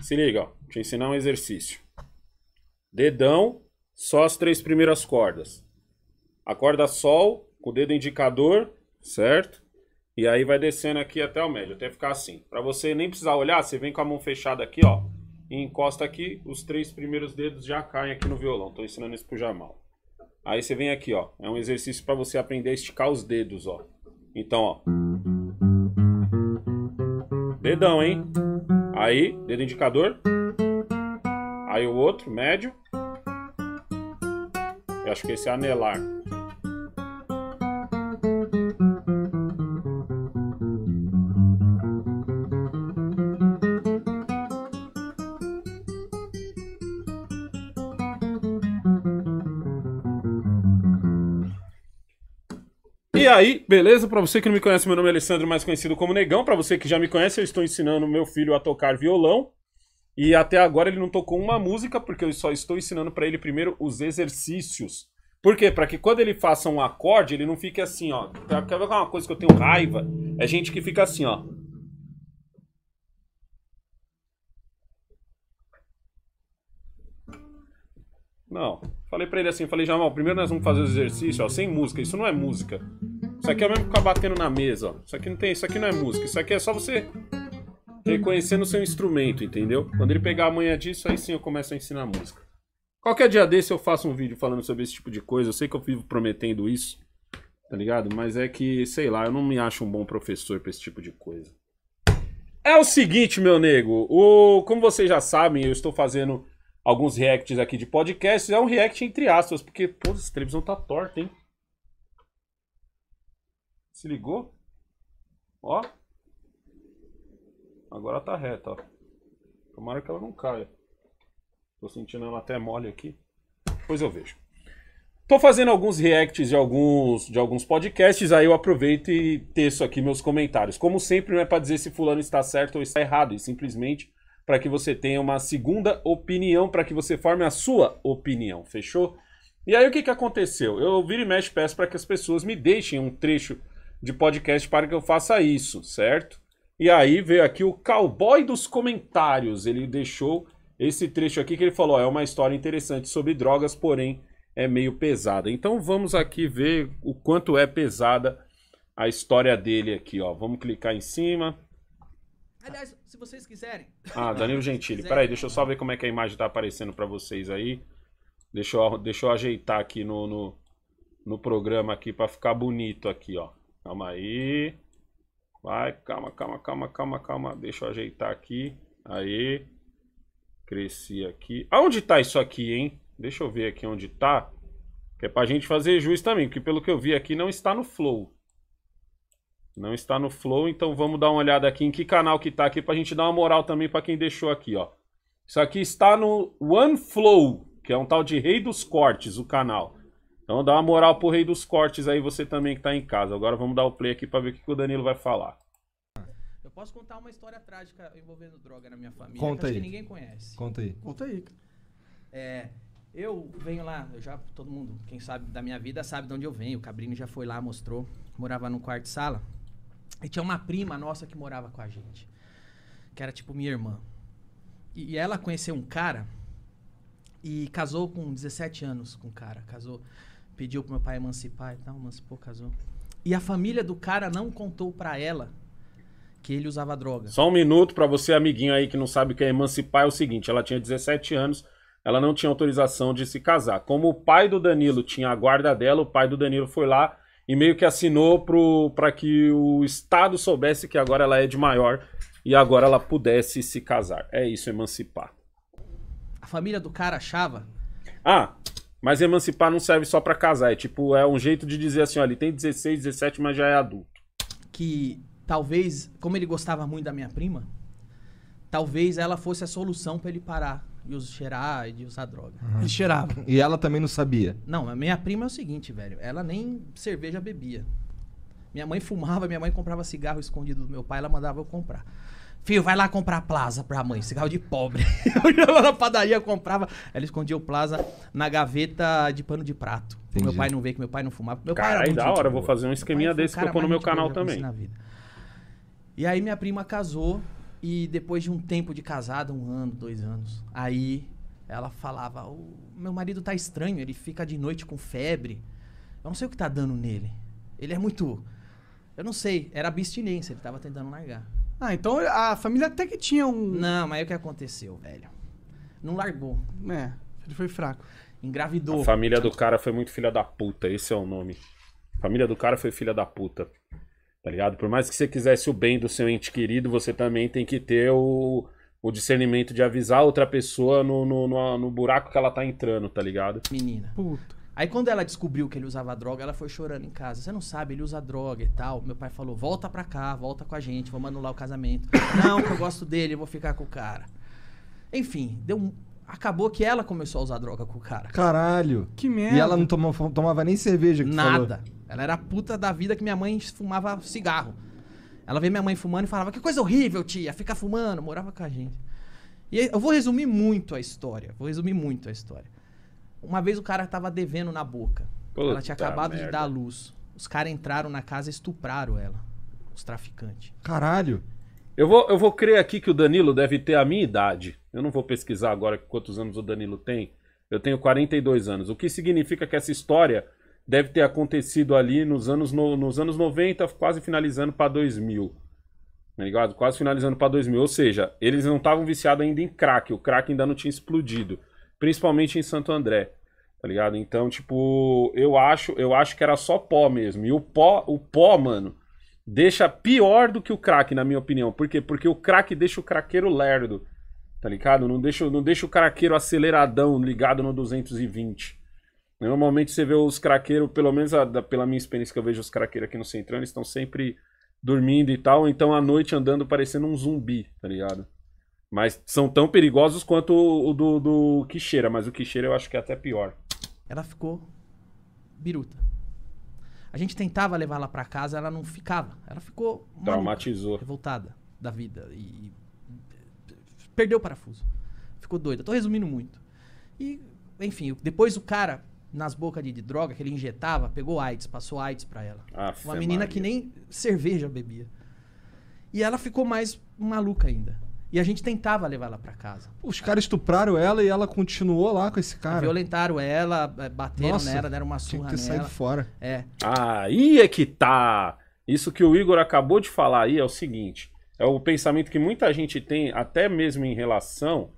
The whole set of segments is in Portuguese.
Se liga, ó. Te ensinar um exercício. Dedão, só as três primeiras cordas. A corda sol com o dedo indicador, certo? E aí vai descendo aqui até o médio, até ficar assim. Para você nem precisar olhar, você vem com a mão fechada aqui, ó, e encosta aqui, os três primeiros dedos já caem aqui no violão. Tô ensinando isso pro Jamal. Aí você vem aqui, ó. É um exercício para você aprender a esticar os dedos, ó. Então, ó. Dedão, hein? Aí, dedo indicador. Aí o outro, médio. Eu acho que esse é anelar. E aí, beleza? Para você que não me conhece, meu nome é Alessandro, mais conhecido como Negão. Para você que já me conhece, eu estou ensinando meu filho a tocar violão. E até agora ele não tocou uma música, porque eu só estou ensinando para ele primeiro os exercícios. Por quê? Para que quando ele faça um acorde, ele não fique assim, ó. Quer ver uma coisa que eu tenho raiva? É gente que fica assim, ó. Não. Falei pra ele assim, falei, Jamal, primeiro nós vamos fazer os exercícios, ó, sem música, isso não é música. Isso aqui é mesmo ficar batendo na mesa, ó. Isso aqui não tem, isso aqui não é música, isso aqui é só você reconhecendo o seu instrumento, entendeu? Quando ele pegar a manha disso, aí sim eu começo a ensinar música. Qualquer dia desse eu faço um vídeo falando sobre esse tipo de coisa, eu sei que eu vivo prometendo isso, tá ligado? Mas é que, sei lá, eu não me acho um bom professor pra esse tipo de coisa. É o seguinte, meu nego, o... como vocês já sabem, eu estou fazendo alguns reacts aqui de podcasts. É um react entre aspas, porque, pô, essa televisão tá torta, hein? Se ligou? Ó. Agora tá reta, ó. Tomara que ela não caia. Tô sentindo ela até mole aqui. Pois eu vejo. Tô fazendo alguns reacts de alguns, de alguns podcasts, aí eu aproveito e teço aqui meus comentários. Como sempre, não é para dizer se fulano está certo ou está errado, e simplesmente para que você tenha uma segunda opinião, para que você forme a sua opinião, fechou? E aí o que, que aconteceu? Eu viro e mexe peço para que as pessoas me deixem um trecho de podcast para que eu faça isso, certo? E aí veio aqui o cowboy dos comentários, ele deixou esse trecho aqui que ele falou, é uma história interessante sobre drogas, porém é meio pesada. Então vamos aqui ver o quanto é pesada a história dele aqui, ó. Vamos clicar em cima. Aliás, se vocês quiserem. Ah, Danilo Gentili. Peraí, deixa eu só ver como é que a imagem tá aparecendo para vocês aí. Deixa eu, deixa eu ajeitar aqui no, no, no programa aqui para ficar bonito aqui, ó. Calma aí. Vai, calma, calma, calma, calma, calma. Deixa eu ajeitar aqui. Aí. Cresci aqui. Aonde tá isso aqui, hein? Deixa eu ver aqui onde tá. Que é pra gente fazer juiz também, porque pelo que eu vi aqui não está no flow. Não está no Flow, então vamos dar uma olhada aqui em que canal que tá aqui pra gente dar uma moral também para quem deixou aqui, ó. Isso aqui está no OneFlow, que é um tal de Rei dos Cortes, o canal. Então dá uma moral pro Rei dos Cortes aí, você também que tá em casa. Agora vamos dar o play aqui para ver o que, que o Danilo vai falar. Eu posso contar uma história trágica envolvendo droga na minha família, Conta aí. que ninguém conhece. Conta aí. Conta aí. É, eu venho lá, eu já todo mundo, quem sabe da minha vida sabe de onde eu venho. O Cabrini já foi lá, mostrou. Morava num quarto de sala. E tinha uma prima nossa que morava com a gente, que era tipo minha irmã. E, e ela conheceu um cara e casou com 17 anos com o um cara. Casou, pediu pro meu pai emancipar e tal, emancipou, casou. E a família do cara não contou para ela que ele usava droga. Só um minuto para você, amiguinho aí que não sabe o que é emancipar, é o seguinte: ela tinha 17 anos, ela não tinha autorização de se casar. Como o pai do Danilo tinha a guarda dela, o pai do Danilo foi lá e meio que assinou para que o Estado soubesse que agora ela é de maior e agora ela pudesse se casar. É isso, emancipar. A família do cara achava? Ah, mas emancipar não serve só para casar. É tipo, é um jeito de dizer assim: olha, ele tem 16, 17, mas já é adulto. Que talvez, como ele gostava muito da minha prima, talvez ela fosse a solução para ele parar de cheirar e de usar droga. Uhum. E cheirava. E ela também não sabia? Não, a minha prima é o seguinte, velho. Ela nem cerveja bebia. Minha mãe fumava, minha mãe comprava cigarro escondido do meu pai, ela mandava eu comprar. Filho, vai lá comprar plaza pra mãe, cigarro de pobre. Eu ia na padaria, comprava. Ela escondia o plaza na gaveta de pano de prato. Entendi. Meu pai não vê que meu pai não fumava. Meu Carai, pai era da hora, boa. vou fazer um esqueminha desse que eu pôr no meu canal também. E aí minha prima casou e depois de um tempo de casada, um ano, dois anos, aí ela falava: O meu marido tá estranho, ele fica de noite com febre. Eu não sei o que tá dando nele. Ele é muito. Eu não sei, era abstinência, ele tava tentando largar. Ah, então a família até que tinha um. Não, mas aí o que aconteceu, velho? Não largou. É, ele foi fraco. Engravidou. A família do cara foi muito filha da puta, esse é o nome. A família do cara foi filha da puta tá ligado? Por mais que você quisesse o bem do seu ente querido, você também tem que ter o, o discernimento de avisar outra pessoa no, no, no, no buraco que ela tá entrando, tá ligado? Menina. Puta. Aí quando ela descobriu que ele usava droga, ela foi chorando em casa. Você não sabe, ele usa droga e tal. Meu pai falou: volta pra cá, volta com a gente, vamos anular o casamento. não, que eu gosto dele, eu vou ficar com o cara. Enfim, deu um... Acabou que ela começou a usar droga com o cara. Caralho. Que merda. E ela não tomava, tomava nem cerveja. Nada. Falou. Ela era a puta da vida que minha mãe fumava cigarro. Ela via minha mãe fumando e falava: Que coisa horrível, tia, ficar fumando. Morava com a gente. E eu vou resumir muito a história. Vou resumir muito a história. Uma vez o cara tava devendo na boca. Puta ela tinha acabado merda. de dar à luz. Os caras entraram na casa e estupraram ela. Os traficantes. Caralho. Eu vou, eu vou crer aqui que o Danilo deve ter a minha idade. Eu não vou pesquisar agora quantos anos o Danilo tem. Eu tenho 42 anos. O que significa que essa história deve ter acontecido ali nos anos, no, nos anos 90, quase finalizando para 2000. Tá ligado? Quase finalizando para 2000. Ou seja, eles não estavam viciados ainda em crack. O crack ainda não tinha explodido. Principalmente em Santo André. Tá ligado? Então, tipo, eu acho, eu acho que era só pó mesmo. E o pó, o pó, mano, deixa pior do que o crack, na minha opinião. Por quê? Porque o crack deixa o craqueiro lerdo. Tá ligado? Não deixa, não deixa o craqueiro aceleradão ligado no 220 Normalmente você vê os craqueiros, pelo menos a, da, pela minha experiência que eu vejo os craqueiros aqui no Centrão, eles estão sempre dormindo e tal, então à noite andando parecendo um zumbi, tá ligado? Mas são tão perigosos quanto o, do, do Quixeira, mas o Quixeira eu acho que é até pior. Ela ficou biruta. A gente tentava levar la para casa, ela não ficava. Ela ficou traumatizou, revoltada da vida e perdeu o parafuso. Ficou doida. Tô resumindo muito. E enfim, depois o cara nas bocas de, de, droga que ele injetava, pegou AIDS, passou AIDS para ela. Aff, uma é menina Maria. que nem cerveja bebia. E ela ficou mais maluca ainda. E a gente tentava levar ela para casa. Os caras estupraram ela e ela continuou lá com esse cara. Violentaram ela, é, bateram Nossa, nela, deram uma surra tinha que ter nela. saído fora. É. Aí é que tá. Isso que o Igor acabou de falar aí é o seguinte, é o pensamento que muita gente tem até mesmo em relação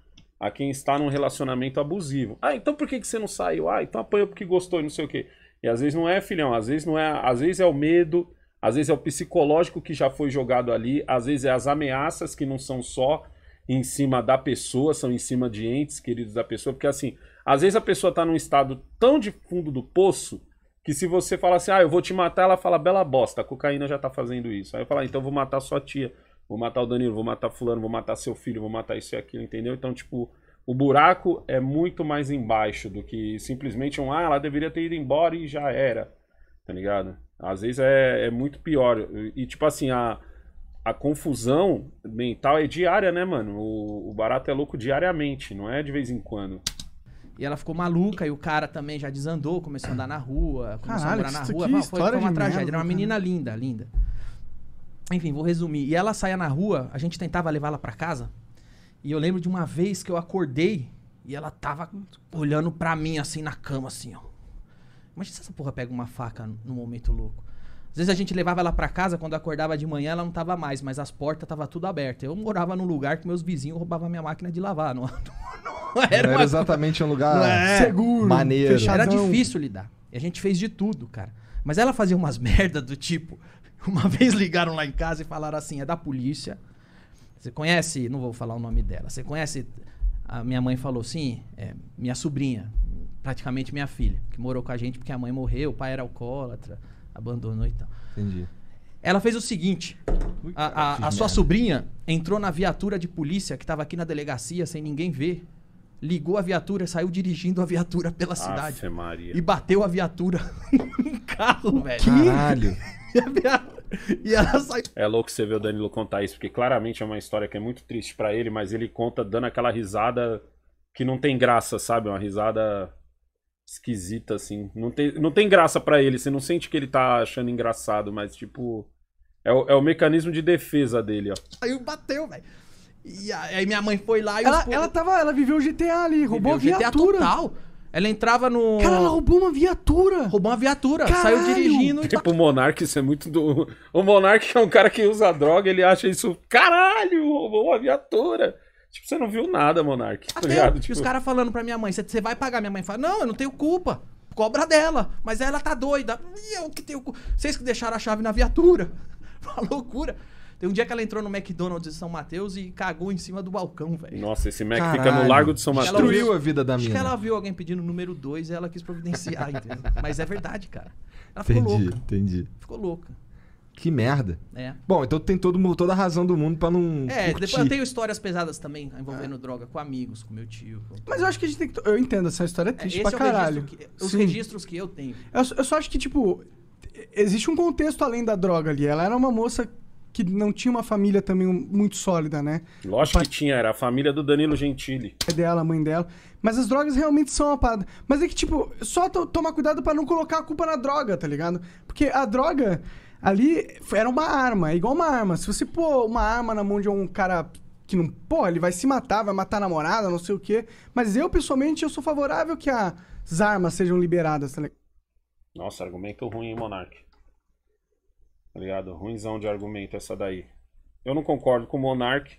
a quem está num relacionamento abusivo. Ah, então por que, que você não saiu? Ah, então apanhou porque gostou e não sei o quê. E às vezes não é, filhão, às vezes não é, às vezes é o medo, às vezes é o psicológico que já foi jogado ali, às vezes é as ameaças que não são só em cima da pessoa, são em cima de entes queridos da pessoa, porque assim, às vezes a pessoa está num estado tão de fundo do poço que se você falar assim, ah, eu vou te matar, ela fala, bela bosta, a cocaína já está fazendo isso. Aí eu falo, ah, então eu vou matar sua tia vou matar o Danilo, vou matar fulano, vou matar seu filho, vou matar isso e aquilo, entendeu? Então, tipo, o buraco é muito mais embaixo do que simplesmente um, ah, ela deveria ter ido embora e já era, tá ligado? Às vezes é, é muito pior. E, tipo assim, a, a confusão mental é diária, né, mano? O, o barato é louco diariamente, não é de vez em quando. E ela ficou maluca e o cara também já desandou, começou a andar na rua, começou Caralho, a morar na rua. É foi, foi uma tragédia. era uma menina linda, linda. Enfim, vou resumir. E ela saía na rua, a gente tentava levá-la para casa. E eu lembro de uma vez que eu acordei e ela tava olhando pra mim assim na cama, assim, ó. Imagina se essa porra pega uma faca num momento louco. Às vezes a gente levava ela para casa, quando acordava de manhã ela não tava mais, mas as portas tava tudo aberta. Eu morava num lugar que meus vizinhos roubavam minha máquina de lavar. Não, não, não era, não era exatamente um lugar é, seguro, maneiro. Fechadão. Era difícil lidar. E a gente fez de tudo, cara. Mas ela fazia umas merdas do tipo, Uma vez ligaram lá em casa e falaram assim: é da polícia. Você conhece, não vou falar o nome dela, você conhece. A minha mãe falou: assim é minha sobrinha, praticamente minha filha, que morou com a gente porque a mãe morreu, o pai era alcoólatra, abandonou e tal. Entendi. Ela fez o seguinte: a, a, a sua sobrinha entrou na viatura de polícia que estava aqui na delegacia sem ninguém ver ligou a viatura, saiu dirigindo a viatura pela Afe cidade. Maria. E bateu a viatura num carro, velho. Caralho. E a, viatura. E ela sai. É louco você ver o Danilo contar isso, porque claramente é uma história que é muito triste para ele, mas ele conta dando aquela risada que não tem graça, sabe? Uma risada esquisita, assim. Não tem, não tem graça para ele, você não sente que ele tá achando engraçado, mas tipo. É o, é o mecanismo de defesa dele, ó. Aí bateu, velho. E aí minha mãe foi lá e. Ela, os... ela, tava, ela viveu o GTA ali, roubou viveu a viatura. GTA total. Ela entrava no. Cara, ela roubou uma viatura! Roubou uma viatura, Caralho. saiu dirigindo e. Tipo, o Monark, isso é muito do. O Monark é um cara que usa droga, ele acha isso. Caralho, roubou uma viatura! Tipo, você não viu nada, Monark. Tá Até ligado? Tipo... os caras falando pra minha mãe, você vai pagar? Minha mãe fala, não, eu não tenho culpa. Cobra dela, mas ela tá doida. E eu que tenho culpa. Vocês que deixaram a chave na viatura. Uma loucura. Tem um dia que ela entrou no McDonald's de São Mateus e cagou em cima do balcão, velho. Nossa, esse Mac Caralho. fica no Largo de São Mateus. Destruiu a vida da minha. Acho que ela viu alguém pedindo o número 2 e ela quis providenciar, entendeu? Mas é verdade, cara. Ela entendi, ficou louca. Entendi. Ficou louca. Que merda. É. Bom, então tem todo, toda a razão do mundo para não. É, curtir. depois eu tenho histórias pesadas também envolvendo é. droga com amigos, com meu tio. Com... Mas eu acho que a gente tem que. Eu entendo, essa história é triste é, pra é caralho. que, os Sim. registros que eu tenho. Eu, eu só acho que, tipo, existe um contexto além da droga ali. Ela era uma moça que não tinha uma família também muito sólida, né? Lógico que tinha, era a família do Danilo Gentili. É dela, a mãe dela. Mas as drogas realmente são uma parada. Mas é que, tipo, só tomar cuidado para não colocar a culpa na droga, tá ligado? Porque a droga ali era uma arma, é igual uma arma. Se você pôr uma arma na mão de um cara que não. Pô, ele vai se matar, vai matar a namorada, não sei o quê. Mas eu, pessoalmente, eu sou favorável que as armas sejam liberadas, tá ligado? Nossa, argumento ruim, hein, Monark? Tá ligado? Ruizão de argumento essa daí. Eu não concordo com o Monark.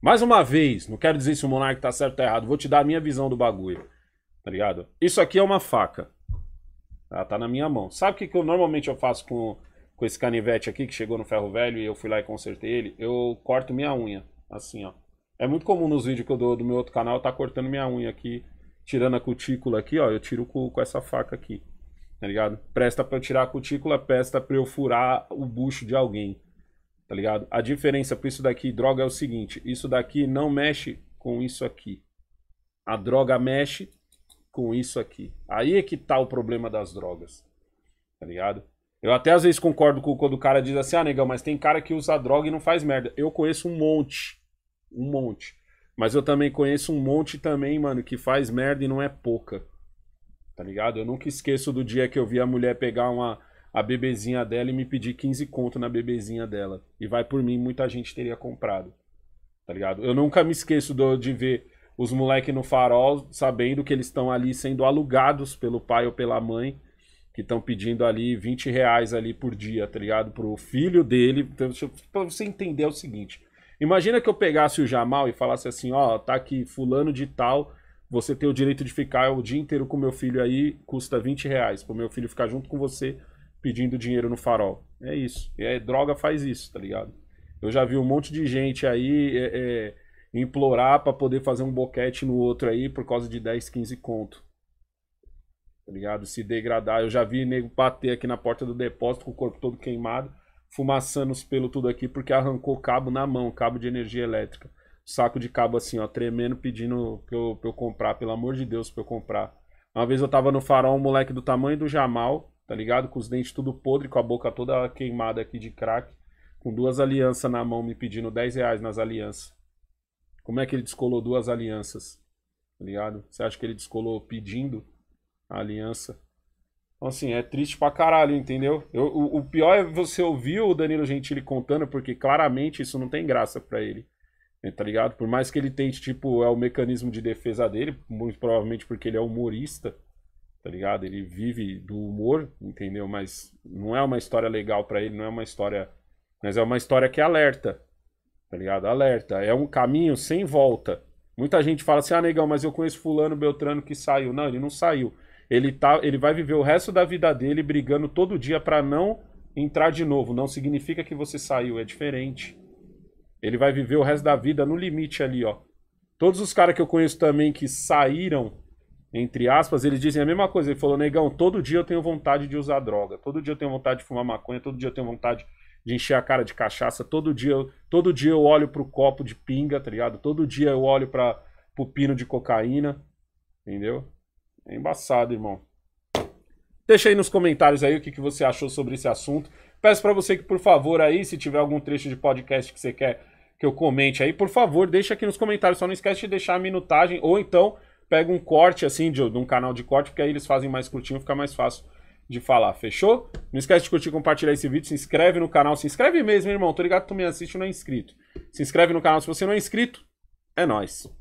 Mais uma vez, não quero dizer se o Monark tá certo ou tá errado. Vou te dar a minha visão do bagulho. Tá ligado? Isso aqui é uma faca. Tá, tá na minha mão. Sabe o que, que eu normalmente eu faço com, com esse canivete aqui que chegou no ferro velho e eu fui lá e consertei ele? Eu corto minha unha. Assim, ó. É muito comum nos vídeos que eu dou do meu outro canal, eu tá cortando minha unha aqui, tirando a cutícula aqui, ó. Eu tiro com, com essa faca aqui tá ligado? Presta para eu tirar a cutícula, presta para eu furar o bucho de alguém, tá ligado? A diferença para isso daqui droga é o seguinte, isso daqui não mexe com isso aqui. A droga mexe com isso aqui. Aí é que tá o problema das drogas, tá ligado? Eu até às vezes concordo com quando o cara diz assim, ah, negão, mas tem cara que usa droga e não faz merda. Eu conheço um monte, um monte. Mas eu também conheço um monte também, mano, que faz merda e não é pouca tá ligado? Eu nunca esqueço do dia que eu vi a mulher pegar uma, a bebezinha dela e me pedir 15 conto na bebezinha dela. E vai por mim, muita gente teria comprado, tá ligado? Eu nunca me esqueço do, de ver os moleques no farol sabendo que eles estão ali sendo alugados pelo pai ou pela mãe, que estão pedindo ali 20 reais ali por dia, tá ligado? Pro filho dele. para então, pra você entender é o seguinte. Imagina que eu pegasse o Jamal e falasse assim, ó, tá aqui fulano de tal você ter o direito de ficar o dia inteiro com meu filho aí custa 20 reais, pro meu filho ficar junto com você pedindo dinheiro no farol. É isso. E é, droga faz isso, tá ligado? Eu já vi um monte de gente aí é, é, implorar para poder fazer um boquete no outro aí por causa de 10, 15 conto. Tá ligado? Se degradar. Eu já vi nego bater aqui na porta do depósito com o corpo todo queimado, fumaçando os pelos tudo aqui porque arrancou cabo na mão, cabo de energia elétrica saco de cabo assim, ó, tremendo, pedindo pra eu, pra eu comprar, pelo amor de Deus, pra eu comprar. Uma vez eu tava no farol, um moleque do tamanho do Jamal, tá ligado? Com os dentes tudo podre, com a boca toda queimada aqui de crack, com duas alianças na mão, me pedindo 10 reais nas alianças. Como é que ele descolou duas alianças? Tá ligado? Você acha que ele descolou pedindo a aliança? Então, assim, é triste pra caralho, entendeu? Eu, o, o, pior é você ouvir o Danilo Gentili contando, porque claramente isso não tem graça para ele. Né, tá ligado? Por mais que ele tente, tipo, é o mecanismo de defesa dele, muito provavelmente porque ele é humorista, tá ligado? Ele vive do humor, entendeu? Mas não é uma história legal para ele, não é uma história. Mas é uma história que alerta, tá ligado? Alerta. É um caminho sem volta. Muita gente fala assim, ah, negão, mas eu conheço Fulano Beltrano que saiu. Não, ele não saiu. Ele, tá, ele vai viver o resto da vida dele brigando todo dia para não entrar de novo. Não significa que você saiu, é diferente. Ele vai viver o resto da vida no limite ali, ó. Todos os caras que eu conheço também que saíram, entre aspas, eles dizem a mesma coisa. Ele falou, negão, todo dia eu tenho vontade de usar droga, todo dia eu tenho vontade de fumar maconha, todo dia eu tenho vontade de encher a cara de cachaça, todo dia, todo dia eu olho pro copo de pinga, tá ligado? Todo dia eu olho pra, pro pino de cocaína, entendeu? É embaçado, irmão. Deixa aí nos comentários aí o que, que você achou sobre esse assunto. Peço para você que, por favor, aí, se tiver algum trecho de podcast que você quer que eu comente aí, por favor, deixa aqui nos comentários. Só não esquece de deixar a minutagem ou então pega um corte assim de, de um canal de corte, porque aí eles fazem mais curtinho, fica mais fácil de falar, fechou? Não esquece de curtir, compartilhar esse vídeo, se inscreve no canal, se inscreve mesmo, irmão. Tô ligado que tu me assiste e não é inscrito. Se inscreve no canal se você não é inscrito. É nós.